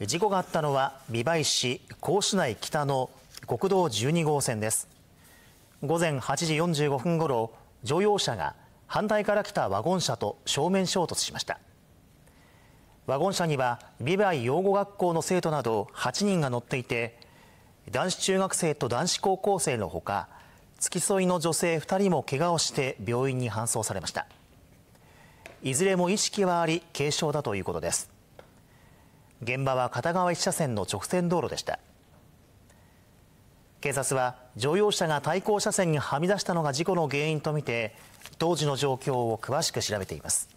事故があったのは美唄市甲市内北の国道12号線です午前8時45分ごろ乗用車が反対から来たワゴン車と正面衝突しましたワゴン車には美唄養護学校の生徒など8人が乗っていて男子中学生と男子高校生のほか付き添いの女性2人も怪我をして病院に搬送されましたいずれも意識はあり軽傷だということです現場は片側1車線の直線道路でした警察は乗用車が対向車線にはみ出したのが事故の原因とみて当時の状況を詳しく調べています